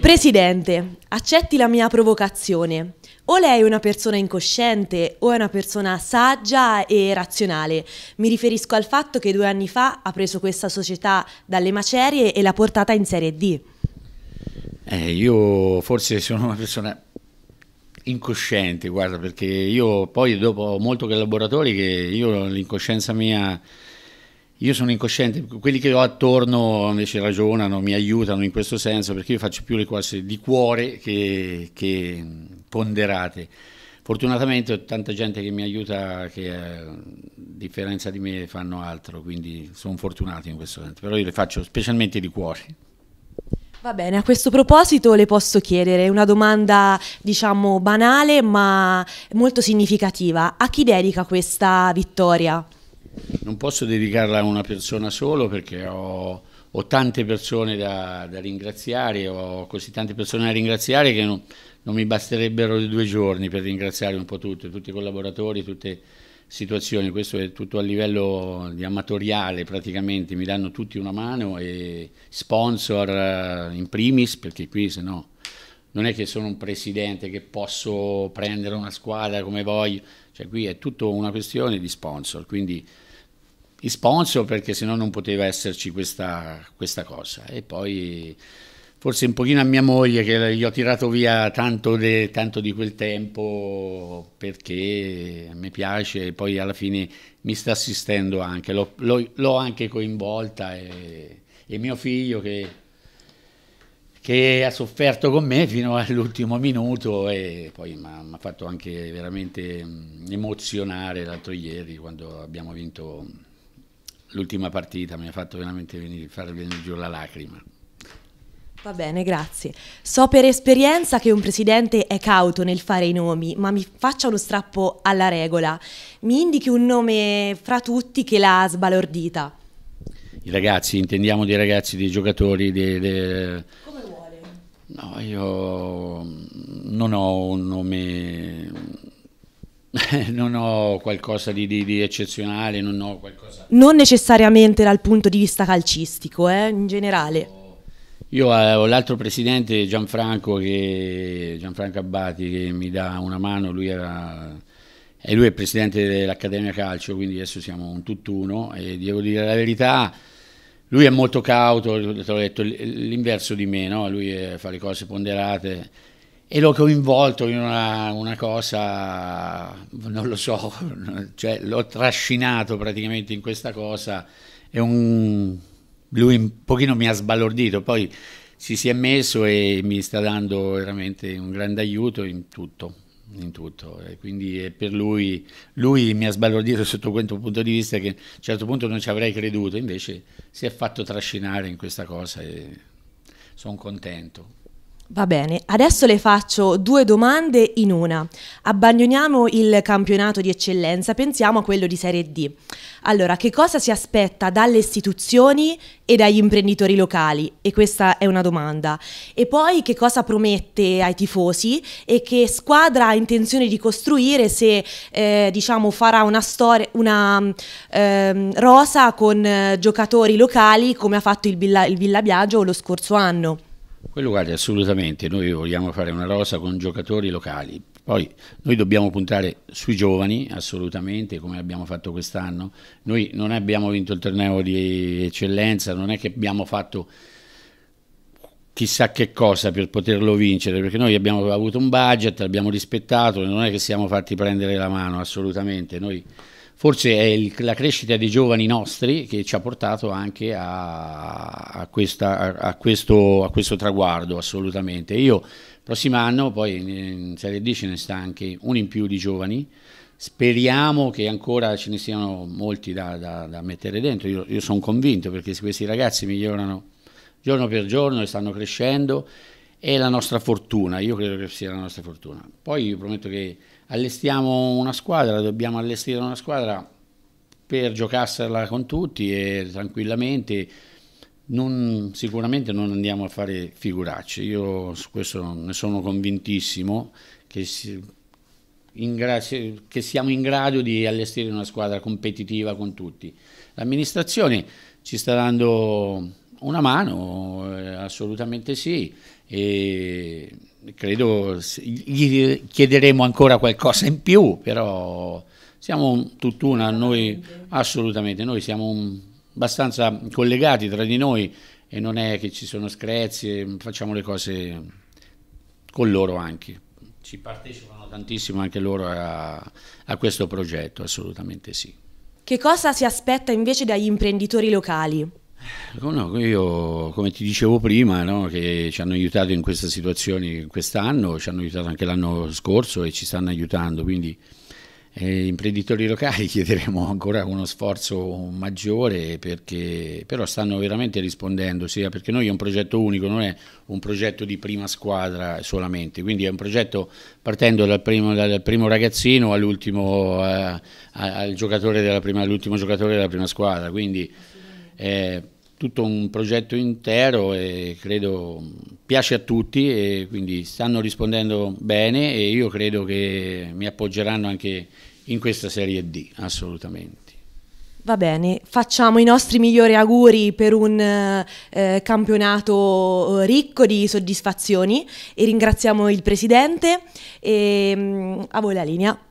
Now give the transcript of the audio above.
Presidente, accetti la mia provocazione. O lei è una persona incosciente o è una persona saggia e razionale. Mi riferisco al fatto che due anni fa ha preso questa società dalle macerie e l'ha portata in Serie D. Eh, io forse sono una persona incosciente, guarda, perché io poi dopo molto che che io l'incoscienza mia io sono incosciente, quelli che ho attorno invece ragionano, mi aiutano in questo senso perché io faccio più le cose di cuore che, che ponderate. Fortunatamente ho tanta gente che mi aiuta che a eh, differenza di me fanno altro, quindi sono fortunato in questo senso, però io le faccio specialmente di cuore. Va bene, a questo proposito le posso chiedere una domanda, diciamo, banale ma molto significativa. A chi dedica questa vittoria? non posso dedicarla a una persona solo perché ho, ho tante persone da, da, ringraziare, ho così tante persone da ringraziare che non, non mi basterebbero due giorni per ringraziare un po' tutti, tutti i collaboratori, tutte situazioni, questo è tutto a livello di amatoriale praticamente, mi danno tutti una mano e sponsor eh, in primis perché qui se no non è che sono un presidente che posso prendere una squadra come voglio, cioè qui è tutto una questione di sponsor, quindi i sponsor perché sennò non poteva esserci questa, questa cosa e poi forse un pochino a mia moglie che gli ho tirato via tanto, de, tanto, di quel tempo perché mi piace e poi alla fine mi sta assistendo anche, l'ho, anche coinvolta e, e, mio figlio che, che, ha sofferto con me fino all'ultimo minuto e poi mi ha fatto anche veramente mm, emozionare l'altro ieri quando abbiamo vinto l'ultima partita mi ha fatto veramente venire, far venire giù la lacrima. Va bene, grazie. So per esperienza che un presidente è cauto nel fare i nomi, ma mi faccia uno strappo alla regola. Mi indichi un nome fra tutti che l'ha sbalordita. I ragazzi, intendiamo dei ragazzi, dei giocatori, dei, dei... Come vuole. No, io non ho un nome non ho qualcosa di, di, di eccezionale, non ho qualcosa... Non necessariamente dal punto di vista calcistico, eh, in generale. Io eh, ho l'altro presidente Gianfranco, che, Gianfranco Abbati che mi dà una mano, lui era e eh, lui è presidente dell'Accademia Calcio, quindi adesso siamo un tutt'uno e devo dire la verità, lui è molto cauto, l'inverso di me, no? lui eh, fa le cose ponderate e l'ho coinvolto in una, una, cosa, non lo so, cioè l'ho trascinato praticamente in questa cosa e un, lui un pochino mi ha sbalordito, poi si, si è messo e mi sta dando veramente un grande aiuto in tutto, in tutto. E quindi per lui, lui mi ha sbalordito sotto questo punto di vista che a un certo punto non ci avrei creduto, invece si è fatto trascinare in questa cosa e sono contento. Va bene, adesso le faccio due domande in una. Abbandoniamo il campionato di eccellenza, pensiamo a quello di Serie D. Allora, che cosa si aspetta dalle istituzioni e dagli imprenditori locali? E questa è una domanda. E poi che cosa promette ai tifosi e che squadra ha intenzione di costruire se eh, diciamo, farà una, una ehm, rosa con eh, giocatori locali come ha fatto il, Villa il Villabiagio lo scorso anno? Quello guarda, assolutamente, noi vogliamo fare una rosa con giocatori locali, poi noi dobbiamo puntare sui giovani, assolutamente, come abbiamo fatto quest'anno. Noi non abbiamo vinto il torneo di eccellenza, non è che abbiamo fatto chissà che cosa per poterlo vincere, perché noi abbiamo avuto un budget, l'abbiamo rispettato, non è che siamo fatti prendere la mano, assolutamente. Noi Forse è il, la crescita dei giovani nostri che ci ha portato anche a, a, questa, a, questo, a questo traguardo assolutamente. Io prossimo anno poi in Serie D ce ne sta anche un in più di giovani, speriamo che ancora ce ne siano molti da, da, da mettere dentro, io, io sono convinto perché questi ragazzi migliorano giorno per giorno e stanno crescendo è la nostra fortuna, io credo che sia la nostra fortuna. Poi vi prometto che allestiamo una squadra, dobbiamo allestire una squadra per giocarsela con tutti e tranquillamente, non, sicuramente non andiamo a fare figuracce, io su questo ne sono convintissimo che, si, che siamo in grado di allestire una squadra competitiva con tutti. L'amministrazione ci sta dando una mano, eh, assolutamente sì. E credo gli chiederemo ancora qualcosa in più, però siamo tutt'una, noi assolutamente, noi siamo abbastanza collegati tra di noi e non è che ci sono screzi, facciamo le cose con loro anche. Ci partecipano tantissimo anche loro a, a questo progetto, assolutamente sì. Che cosa si aspetta invece dagli imprenditori locali? No, io, come ti dicevo prima, no, che ci hanno aiutato in queste situazioni quest'anno, ci hanno aiutato anche l'anno scorso e ci stanno aiutando, quindi eh, imprenditori locali chiederemo ancora uno sforzo maggiore perché però stanno veramente rispondendo, sia perché noi è un progetto unico, non è un progetto di prima squadra solamente, quindi è un progetto partendo dal primo, dal primo ragazzino all'ultimo, eh, al giocatore della prima, all'ultimo giocatore della prima squadra, quindi è tutto un progetto intero e credo piace a tutti e quindi stanno rispondendo bene e io credo che mi appoggeranno anche in questa Serie D, assolutamente. Va bene, facciamo i nostri migliori auguri per un eh, campionato eh, ricco di soddisfazioni e ringraziamo il Presidente e mm, a voi la linea.